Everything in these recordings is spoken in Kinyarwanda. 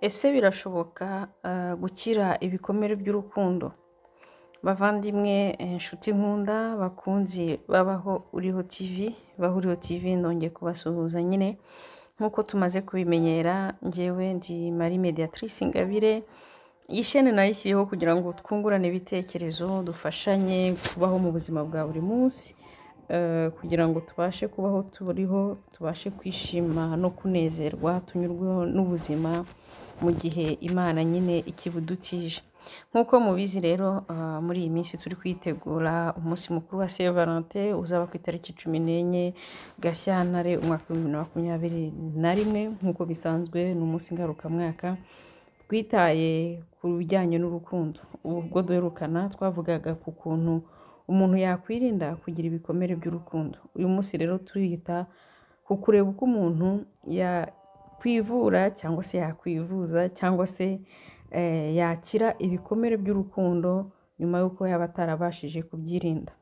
ese birashoboka eh, gukira ibikomere by'urukundo bavandimwe inshuti eh, nkunda bakunzi babaho uriho tivi baho uriho tivi nongeye kubasuhuza nyine nk'uko tumaze kubimenyera ngewe ndi mari mediatrice ingabire iyi shene nayishyiriyeho kugira ngo twungurane ibitekerezo dufashanye kubaho mu buzima bwa buri munsi eh, kugira ngo tubashe kubaho turiho tubashe kwishima no kunezerwa tunyurweho n'ubuzima mu gihe Imana nyine ikibudutije nk'uko mubizi rero ah, muri iyi minsi turi kwitegura umunsi mukuru wa Saint Valentin uzaba ku itariki cumi n'enye Gashyantare umwaka w'ibihumbi na makumyabiri na rimwe nk'uko bisanzwe ni umunsi ngarukamwaka twitaye ku bijyanye n'urukundo ubwo duherukana twavugaga ku kuntu umuntu yakwirinda kugira ibikomere by'urukundo uyu munsi rero turiyita ku kureba uko umuntu ya kwivura cyangwa se yakwivuza cyangwa se eh, yakira ibikomere by'urukundo nyuma y'uko yaba atarabashije kubyirinda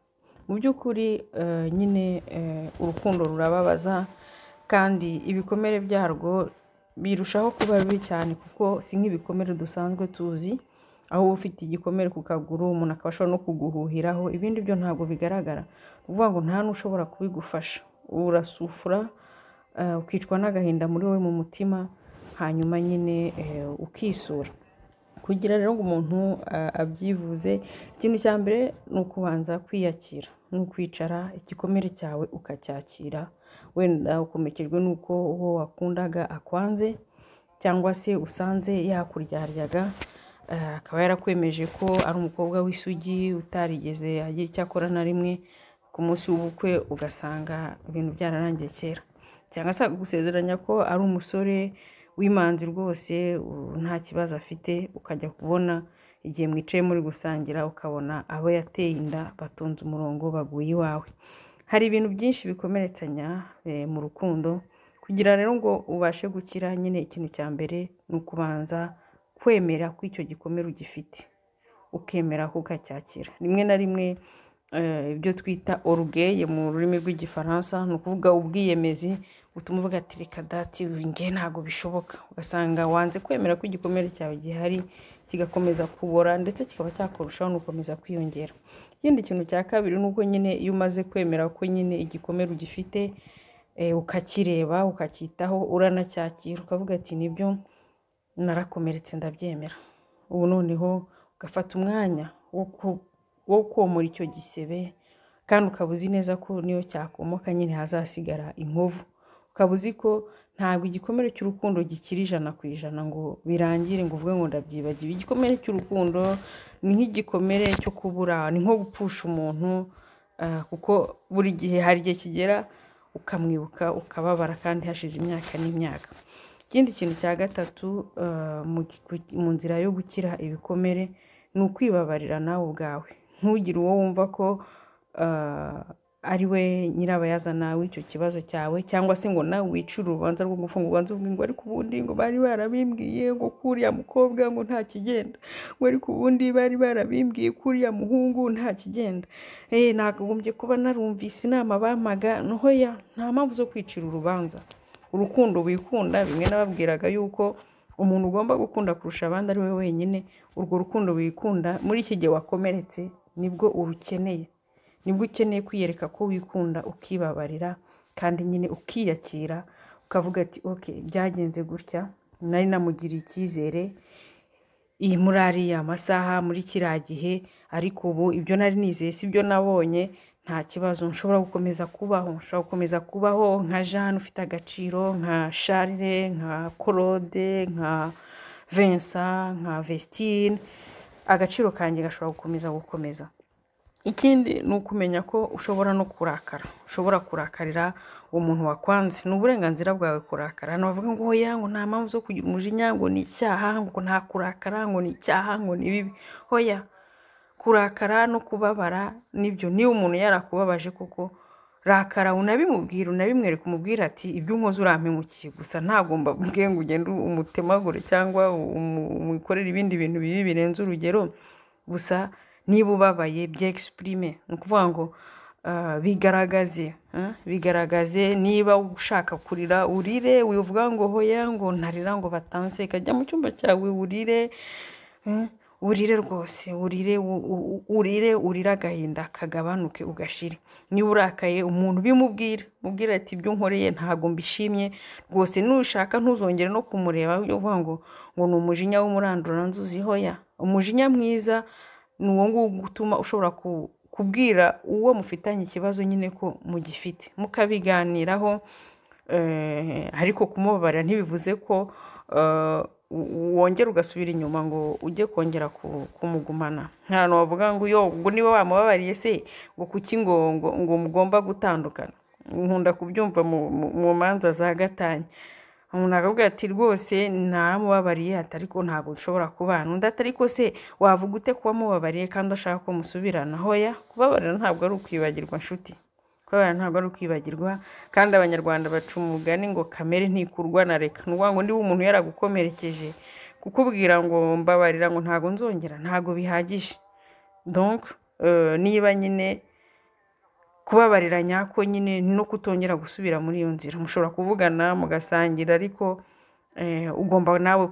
mu by'ukuri eh, nyine eh, urukundo rurababaza kandi ibikomere byarwo birushaho kuba bibi cyane kuko si nk'ibikomere dusanzwe tuzi aho uba ufite igikomere ku kaguru umuntu akaba ashobora no kuguhuhiraho ibindi byo ntabwo bigaragara ni ngo nta n'ushobora kubigufasha urasufura Eh, ukicwa n'agahinda muri wowe mu mutima hanyuma nyine eh, ukisura kugira rero ngo umuntu eh, abyivuze ikintu cya mbere ni ukubanza kwiyakira ni ukwicara igikomere cyawe ukacyakira wenda ukomekejwe n'uko uwo wakundaga akwanze cyangwa se usanze yakuryaryaga akaba yarakwemeje ko ari umukobwa w'isugi utarigeze agira icyo akora na rimwe ku munsi w'ubukwe ugasanga ibintu byararangiye kera cyangwa se gusezeranya ko ari umusore w'imanzi rwose nta kibazo afite ukajya kubona igihe mwicaye muri gusangira ukabona abo yateye inda batonze umurongo baguye iwawe hari ibintu byinshi bikomeretsanya e, mu rukundo kugira rero ngo ubashe gukira nyine ikintu cya mbere ni ukubanza kwemera ko icyo gikomere ugifite ukemera ko ukacyakira rimwe na rimwe e, ibyo twita orugeye mu rurimi rw'igifaransa ni ukuvuga ubwiyemezi utuma uvuga ati reka dati nge ntabwo bishoboka ugasanga wanze kwemera ko igikomere cyawe gihari kigakomeza kubora ndetse kikaba cyakurushaho gukomeza kwiyongera ikindi kintu cya kabiri ni uko nyine iyo umaze kwemera ko nyine igikomere ugifite eh, ukakireba ukacyitaho uranacyakira ukavuga ati nibyo narakomeretse ndabyemera ubu noneho ugafata umwanya wo komora icyo gisebe kandi ukaba uzi neza ko niyo cyakomoka nyine hazasigara inkovu ukaba uzi ko ntabwo igikomere cy'urukundo gikiri ijana ku ijana ngo birangire ngo uvuge ngo ndabyibagiwe igikomere cy'urukundo ni nk'igikomere cyo kubura ni nko gupfusha umuntu eh, kuko buri gihe hari igihe kigera ukamwibuka ukababara kandi hashize imyaka n'imyaka ikindi kintu cya gatatu eh, mu nzira yo gukira ibikomere ni ukwibabarira nawe ubwawe ntugire uwo wumva ko eh, ari we nyirabayazana w'icyo kibazo cyawe cyangwa se ngo nawe wicire urubanza rwo gufunga ubanza uvuga ngo ariko ubundi ngo bari barabimbwiye ngo kuriya mukobwa ngo nta kigenda ngo ariko ubundi bari barabimbwiye kuriya muhungu nta kigenda eee eh, ntagombye kuba narumvise inama bamaga ntoya nta mpamvu zo kwicira urubanza urukundo wikunda bimwe nababwiraga yuko umuntu ugomba gukunda kurusha abandi ari we wenyine urwo rukundo wikunda muri iki gihe wakomeretse nibwo urukeneye nibwo ukeneye kwiyereka ko wikunda ukibabarira kandi nyine ukiyakira ukavuga ati ok byagenze gutya nari namugiriye icyizere iyi muri ariya masaha muri kiriya gihe ariko ubu ibyo nari nizeye si byo nabonye nta kibazo nshobora gukomeza kubaho nshobora gukomeza kubaho nka jeanne ufite agaciro nka charire nka claude nka vincent nka vestine agaciro kanjye gashobora gukomeza gukomeza ikindi ni ukumenya ko ushobora no kurakara ushobora kurakarira umuntu muntu wakwanze ni uburenganzira bwawe kurakara hano bavuga ngo hoya ngo nta mpamvu zo kugira umujinya ngo ni icyaha ngo nta kurakara ngo ni icyaha ngo ni bibi hoya kurakara no kubabara nibyo niba umuntu yarakubabaje kuko rakara unabimubwira unabimwereka umubwira ati ibyo unkoze urampemukiye gusa ntagomba bwe ngo ugende umutemagure cyangwa umukorere ibindi bintu bibi birenze urugero gusa niba ubabaye byegisipurime ni ukuvuga ngo eh, bigaragaze eh, bigaragaze niba ushaka kurira urire wivuga ngo hoya ngo ntarira ngo batanze kajya mu cyumba cyawe urire eh, urire rwose urire urire urire agahinda kagabanuke ugashire niba urakaye umuntu bimubwira mubwira ati ibyo nkoreye ntabwo mbishimye rwose nushaka ntuzongere no kumureba uvuga ngo ngo ni umujinya w'umurandura nzuzi hoya umujinya mwiza ni uwo nguwo utuma ushobora kubwira uwo mufitanye ikibazo nyine ko mugifite mukabiganiraho eh, ariko kumubabarira ntibivuze ko eh, wongera ugasubira inyuma ngo ujye kongera kumugumana nta wavuga ngo yo ubwo niba wamubabariye se ngo kuki ngo ngo mugomba gutandukana nkunda kubyumva mu manza za gatanya umuntu akavuga ati rwose namubabariye atari ariko ntabwo ushobora kubana undi atari ko se wavuga ute ko wamubabariye kandi ashaka ko musubirana hoya kubabarira ntabwo ari ukwibagirwa nshuti kubera ntabwo ari ukwibagirwa kandi abanyarwanda baca umugani ngo kamere ntikurwa na reka ni ukuvuga ngo niba umuntu yaragukomerekeje kukubwira ngo mbabarira ngo ntabwo nzongera ntabwo bihagije donk euh, niba nyine kubabariranya ko nyine no kutongera gusubira muri iyo nzira mushobora kuvugana mugasangira ariko eh, ugomba nawe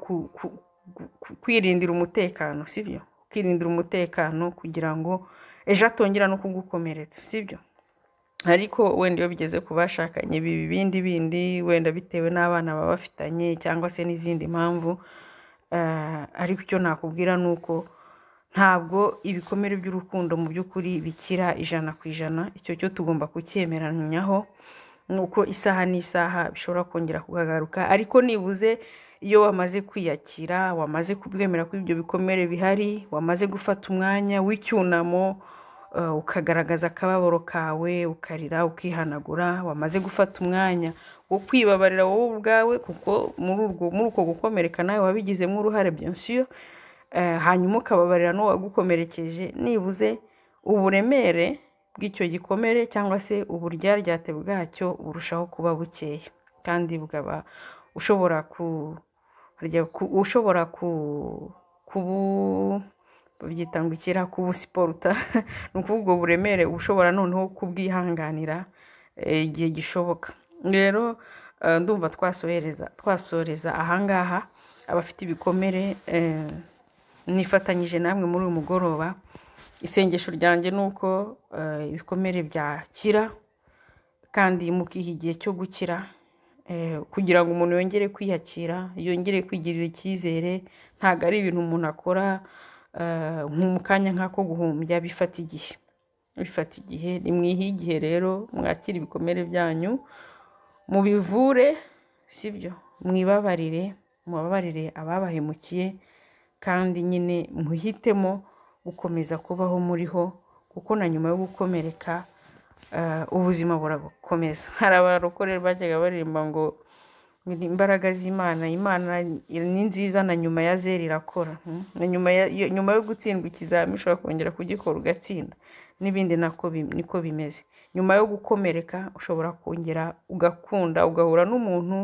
kwirindira umutekano sibyo kwirindira umutekano kugira ngo ejo atongera no kugukomeretsa sibyo ariko wenda iyo bigeze ku bashakanye bindi bindi wenda bitewe n'abana baba bafitanye cyangwa se n'izindi mpamvu eh, ariko icyo nakubwira ni uko ntabwo ibikomere by'urukundo mu by'ukuri bikira ijana ku ijana icyo cyo tugomba kucyemeranyaho nuko isaha n'isaha bishobora kongera kukagaruka ariko nibuze iyo wamaze kwiyakira wamaze kubwemera ko ibyo bikomere bihari wamaze gufata umwanya w'icyunamo uh, ukagaragaza akababaro kawe ukarira ukihanagura wamaze gufata umwanya wo kwibabarira wowe ubwawe kuko muri uko gukomereka nawe wabigizemo uruhare byinshi Eh, hanyuma ukababarira n'uwagukomerekeje nibuze uburemere bw'icyo gikomere cyangwa se uburyaryate bwacyo burushaho kuba bukeya kandi bukaba ushobora ku ushobora ku kubu babyita ngo ikira kubusiporuta ni ukuvuga ubwo buremere ushobora noneho kubwihanganira eh, igihe gishoboka rero eh, ndumva twasohereza twasoreza ahangaha abafite ibikomere nifatanyije namwe muri uyu mugoroba isengesho ryanjye ni uko eh, ibikomere byakira kandi mukiha igihe cyo gukira eh, kugira ngo umuntu yongere kwiyakira yongere kwigirira icyizere ntabwo ari ibintu umuntu akora eh, mu kanya nk'ako guhumbya bifata igihe bifata igihe nimwihe igihe rero mwakira ibikomere byanyu mubivure si byo mwibabarire mubabarire ababahemukiye kandi nyine muhitemo gukomeza kubaho muriho kuko na nyuma yo gukomereka eh, ubuzima burakomeza hari abarokore bajyaga baririmba ngo imbaraga z'imana imana ni nziza na nyuma ya zero irakora hmm? nyuma yo gutsindwa ikizamini ushobora kongera kugikora ugatsinda n'ibindi niko bimeze nyuma yo gukomereka ushobora kongera ugakunda ugahura n'umuntu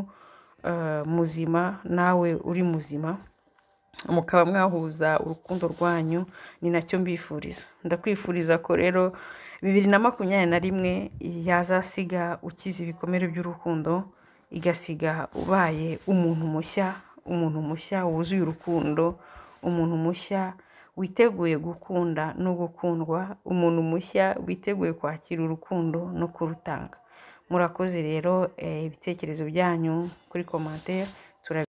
eh, muzima nawe uri muzima mukaba mwahuza urukundo rwanyu ni nacyo mbifuriza ndakwifuriza ko rero bibiri na makumyabiri na rimwe yazasiga ukize ibikomere by'urukundo igasiga ubaye umuntu mushya umuntu mushya wuzuye urukundo umuntu mushya witeguye gukunda no gukundwa umuntu mushya witeguye kwakira urukundo no kurutanga murakoze rero eh, ibitekerezo byanyu kuri komantere